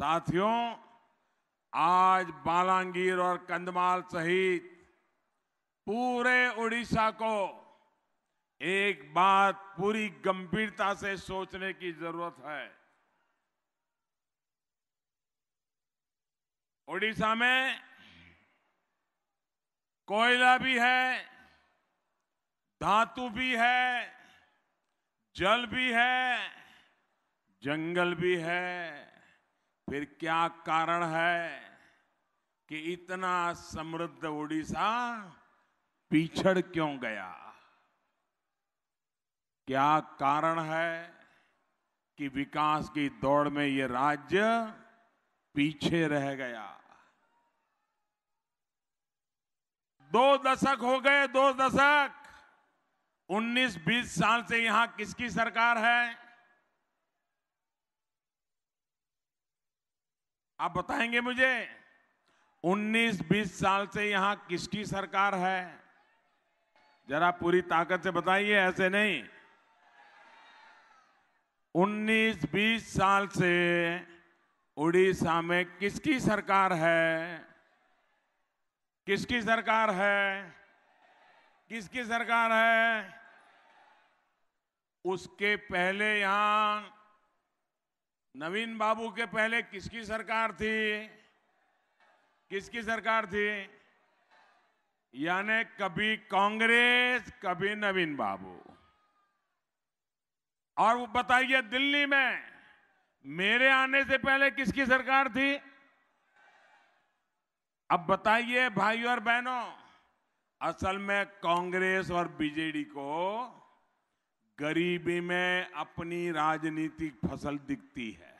साथियों आज बालांगीर और कंधमाल सहित पूरे उड़ीसा को एक बात पूरी गंभीरता से सोचने की जरूरत है ओडिशा में कोयला भी है धातु भी है जल भी है जंगल भी है फिर क्या कारण है कि इतना समृद्ध उड़ीसा पीछड़ क्यों गया क्या कारण है कि विकास की दौड़ में ये राज्य पीछे रह गया दो दशक हो गए दो दशक 19-20 साल से यहां किसकी सरकार है आप बताएंगे मुझे 19-20 साल से यहां किसकी सरकार है जरा पूरी ताकत से बताइए ऐसे नहीं 19-20 साल से उड़ीसा में किसकी सरकार है किसकी सरकार है किसकी सरकार है उसके पहले यहां नवीन बाबू के पहले किसकी सरकार थी किसकी सरकार थी यानी कभी कांग्रेस कभी नवीन बाबू और वो बताइए दिल्ली में मेरे आने से पहले किसकी सरकार थी अब बताइए भाई और बहनों असल में कांग्रेस और बीजेडी को गरीबी में अपनी राजनीतिक फसल दिखती है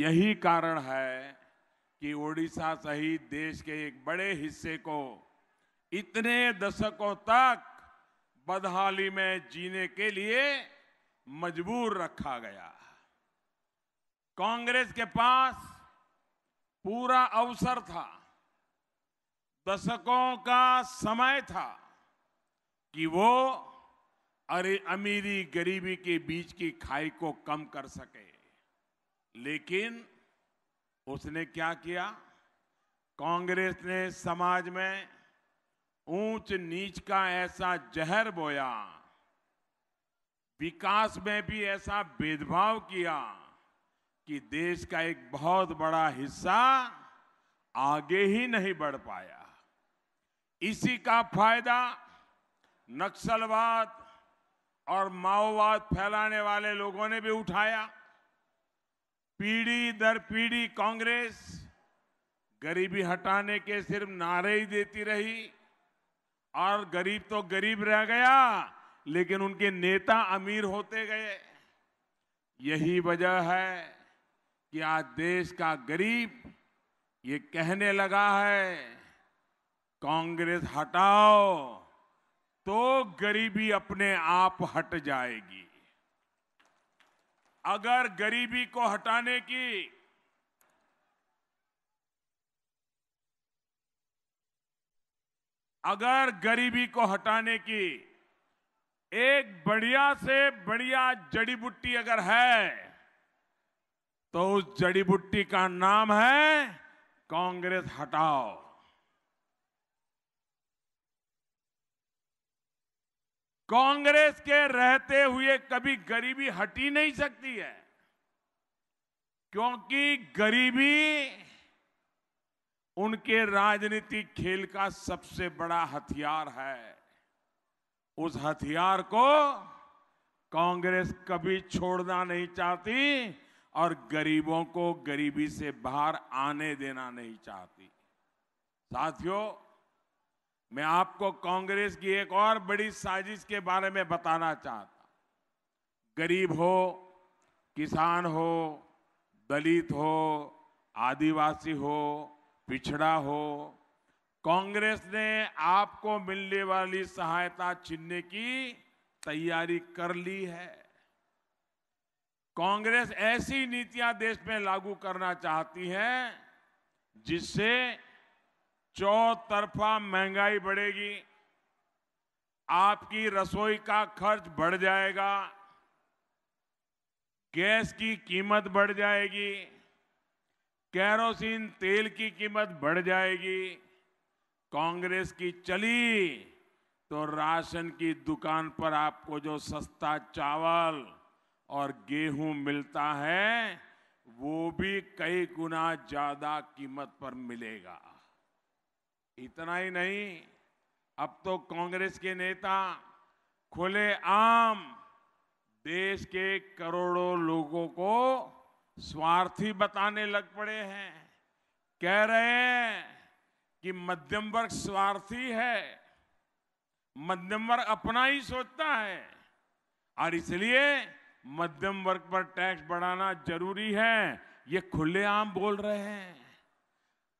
यही कारण है कि ओडिशा सहित देश के एक बड़े हिस्से को इतने दशकों तक बदहाली में जीने के लिए मजबूर रखा गया कांग्रेस के पास पूरा अवसर था दशकों का समय था कि वो अरे अमीरी गरीबी के बीच की खाई को कम कर सके लेकिन उसने क्या किया कांग्रेस ने समाज में ऊंच नीच का ऐसा जहर बोया विकास में भी ऐसा भेदभाव किया कि देश का एक बहुत बड़ा हिस्सा आगे ही नहीं बढ़ पाया इसी का फायदा नक्सलवाद और माओवाद फैलाने वाले लोगों ने भी उठाया पीढ़ी दर पीढ़ी कांग्रेस गरीबी हटाने के सिर्फ नारे ही देती रही और गरीब तो गरीब रह गया लेकिन उनके नेता अमीर होते गए यही वजह है कि आज देश का गरीब ये कहने लगा है कांग्रेस हटाओ तो गरीबी अपने आप हट जाएगी अगर गरीबी को हटाने की अगर गरीबी को हटाने की एक बढ़िया से बढ़िया जड़ी बुट्टी अगर है तो उस जड़ी बुट्टी का नाम है कांग्रेस हटाओ कांग्रेस के रहते हुए कभी गरीबी हटी नहीं सकती है क्योंकि गरीबी उनके राजनीतिक खेल का सबसे बड़ा हथियार है उस हथियार को कांग्रेस कभी छोड़ना नहीं चाहती और गरीबों को गरीबी से बाहर आने देना नहीं चाहती साथियों मैं आपको कांग्रेस की एक और बड़ी साजिश के बारे में बताना चाहता गरीब हो किसान हो दलित हो आदिवासी हो पिछड़ा हो कांग्रेस ने आपको मिलने वाली सहायता छीनने की तैयारी कर ली है कांग्रेस ऐसी नीतियां देश में लागू करना चाहती है जिससे चौतरफा महंगाई बढ़ेगी आपकी रसोई का खर्च बढ़ जाएगा गैस की कीमत बढ़ जाएगी कैरोसिन तेल की कीमत बढ़ जाएगी कांग्रेस की चली तो राशन की दुकान पर आपको जो सस्ता चावल और गेहूं मिलता है वो भी कई गुना ज्यादा कीमत पर मिलेगा इतना ही नहीं अब तो कांग्रेस के नेता खुले आम देश के करोड़ों लोगों को स्वार्थी बताने लग पड़े हैं कह रहे हैं कि मध्यम वर्ग स्वार्थी है मध्यम वर्ग अपना ही सोचता है और इसलिए मध्यम वर्ग पर टैक्स बढ़ाना जरूरी है ये खुलेआम बोल रहे हैं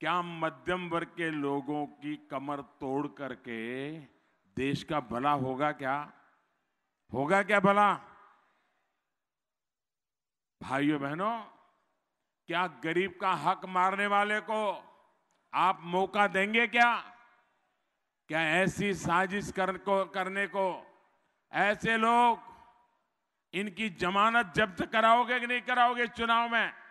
क्या मध्यम वर्ग के लोगों की कमर तोड़ करके देश का भला होगा क्या होगा क्या भला भाइयों बहनों क्या गरीब का हक मारने वाले को आप मौका देंगे क्या क्या ऐसी साजिश कर, को, करने को ऐसे लोग इनकी जमानत जब्त कराओगे कि नहीं कराओगे चुनाव में